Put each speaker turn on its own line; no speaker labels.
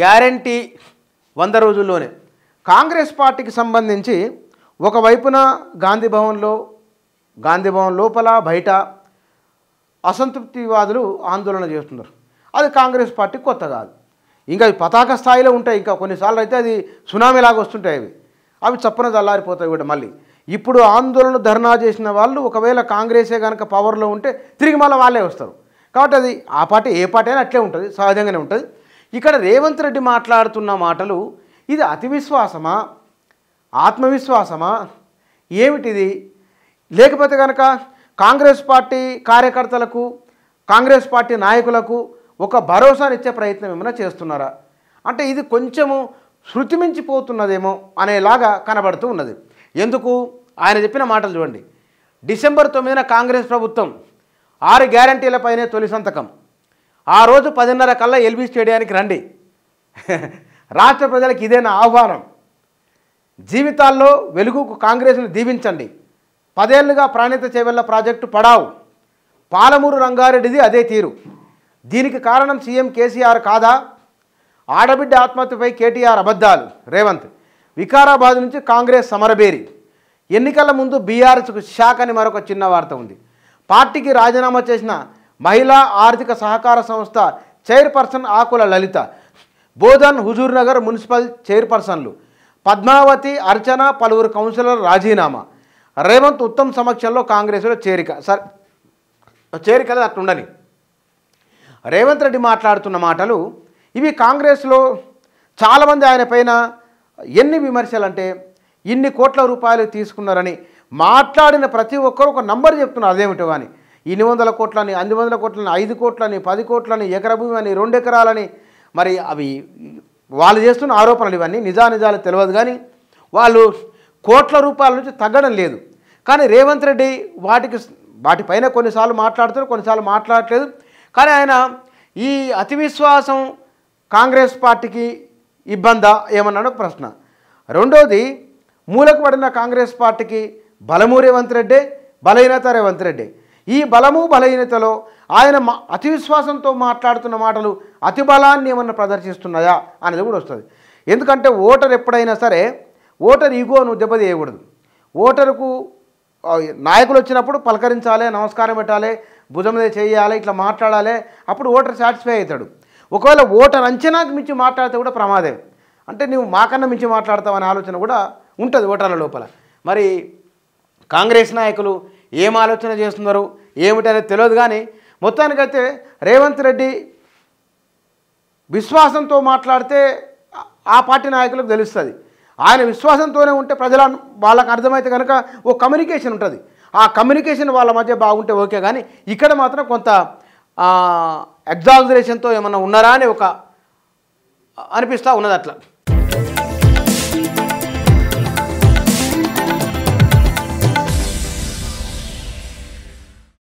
guarantee వంద రోజుల్లోనే కాంగ్రెస్ పార్టీకి సంబంధించి ఒకవైపున గాంధీ భవన్లో గాంధీ భవన్ లోపల బయట అసంతృప్తివాదులు ఆందోళన చేస్తున్నారు అది కాంగ్రెస్ పార్టీ కొత్త కాదు ఇంకా అవి పతాక స్థాయిలో ఉంటాయి ఇంకా కొన్నిసార్లు అయితే అది సునామీలాగా వస్తుంటాయి అవి అవి చప్పున చల్లారిపోతాయి కూడా మళ్ళీ ఇప్పుడు ఆందోళన ధర్నా చేసిన వాళ్ళు ఒకవేళ కాంగ్రెసే కనుక పవర్లో ఉంటే తిరిగి మళ్ళీ వాళ్ళే వస్తారు కాబట్టి అది ఆ పార్టీ ఏ పార్టీ అయినా అట్లే ఉంటుంది సహజంగానే ఉంటుంది ఇక్కడ రేవంత్ రెడ్డి మాట్లాడుతున్న మాటలు ఇది అతి విశ్వాసమా ఆత్మవిశ్వాసమా ఏమిటిది లేకపోతే కనుక కాంగ్రెస్ పార్టీ కార్యకర్తలకు కాంగ్రెస్ పార్టీ నాయకులకు ఒక భరోసానిచ్చే ప్రయత్నం ఏమైనా చేస్తున్నారా అంటే ఇది కొంచెము శృతిమించిపోతున్నదేమో అనేలాగా కనబడుతూ ఉన్నది ఎందుకు ఆయన చెప్పిన మాటలు చూడండి డిసెంబర్ తొమ్మిదిన కాంగ్రెస్ ప్రభుత్వం ఆరు గ్యారంటీలపైనే తొలి సంతకం ఆ రోజు పదిన్నర కల్లా ఎల్బీ స్టేడియానికి రండి రాష్ట్ర ప్రజలకు ఇదేనా ఆహ్వానం జీవితాల్లో వెలుగుకు కాంగ్రెస్ను దీవించండి పదేళ్లుగా ప్రాణిత చేవెళ్ల ప్రాజెక్టు పడావు పాలమూరు రంగారెడ్డిది అదే తీరు దీనికి కారణం సీఎం కేసీఆర్ కాదా ఆడబిడ్డ ఆత్మహత్యపై కేటీఆర్ అబద్ధాలు రేవంత్ వికారాబాద్ నుంచి కాంగ్రెస్ సమరబేరి ఎన్నికల ముందు బీఆర్ఎస్కు షాక్ అని మరొక చిన్న వార్త ఉంది పార్టీకి రాజీనామా చేసిన మహిళా ఆర్థిక సహకార సంస్థ చైర్పర్సన్ ఆకుల లలిత బోధన్ హుజూర్నగర్ మున్సిపల్ చైర్పర్సన్లు పద్మావతి అర్చన పలువురు కౌన్సిలర్ రాజీనామా రేవంత్ ఉత్తమ్ సమక్షంలో కాంగ్రెస్లో చేరిక సర్ చేరిక అట్లుండని రేవంత్ రెడ్డి మాట్లాడుతున్న మాటలు ఇవి కాంగ్రెస్లో చాలామంది ఆయన పైన ఎన్ని విమర్శలు అంటే ఇన్ని కోట్ల రూపాయలు తీసుకున్నారని మాట్లాడిన ప్రతి ఒక్కరు ఒక నంబర్ చెప్తున్నారు అదేమిటో కానీ ఎన్ని వందల కోట్లని అన్ని వందల కోట్లని ఐదు కోట్లని పది కోట్లని ఎకర భూమి అని రెండు ఎకరాలని మరి అవి వాళ్ళు చేస్తున్న ఆరోపణలు ఇవన్నీ నిజానిజాలు తెలియదు కానీ వాళ్ళు కోట్ల రూపాయల నుంచి తగ్గడం లేదు కానీ రేవంత్ రెడ్డి వాటికి వాటిపైన కొన్నిసార్లు మాట్లాడుతారు కొన్నిసార్లు మాట్లాడట్లేదు కానీ ఆయన ఈ అతి విశ్వాసం కాంగ్రెస్ పార్టీకి ఇబ్బందా ఏమన్నాడు ప్రశ్న రెండోది మూలకు పడిన కాంగ్రెస్ పార్టీకి బలము రేవంత్ రెడ్డి బలహీనత రేవంత్ రెడ్డి ఈ బలము బలహీనతలో ఆయన మా అతి విశ్వాసంతో మాట్లాడుతున్న మాటలు అతి బలాన్ని ఏమన్నా ప్రదర్శిస్తున్నాయా అనేది కూడా వస్తుంది ఎందుకంటే ఓటర్ ఎప్పుడైనా సరే ఓటర్ ఈగోను దెబ్బతీయకూడదు ఓటరుకు నాయకులు వచ్చినప్పుడు పలకరించాలి నమస్కారం పెట్టాలి భుజం మీద చేయాలి ఇట్లా మాట్లాడాలి అప్పుడు ఓటర్ సాటిస్ఫై అవుతాడు ఒకవేళ ఓటర్ అంచనాకు మించి మాట్లాడితే కూడా ప్రమాదే అంటే నువ్వు మాకన్నా మించి మాట్లాడతావు అనే ఆలోచన కూడా ఉంటుంది ఓటర్ల లోపల మరి కాంగ్రెస్ నాయకులు ఏం ఆలోచన చేస్తున్నారు ఏమిటనేది తెలియదు కానీ మొత్తానికైతే రేవంత్ రెడ్డి విశ్వాసంతో మాట్లాడితే ఆ పార్టీ నాయకులకు తెలుస్తుంది ఆయన విశ్వాసంతోనే ఉంటే ప్రజల వాళ్ళకు అర్థమైతే కనుక ఓ కమ్యూనికేషన్ ఉంటుంది ఆ కమ్యూనికేషన్ వాళ్ళ మధ్య బాగుంటే ఓకే కానీ ఇక్కడ మాత్రం కొంత ఎగ్జాగ్రేషన్తో ఏమన్నా ఉన్నారా అని ఒక అనిపిస్తూ ఉన్నది అట్లా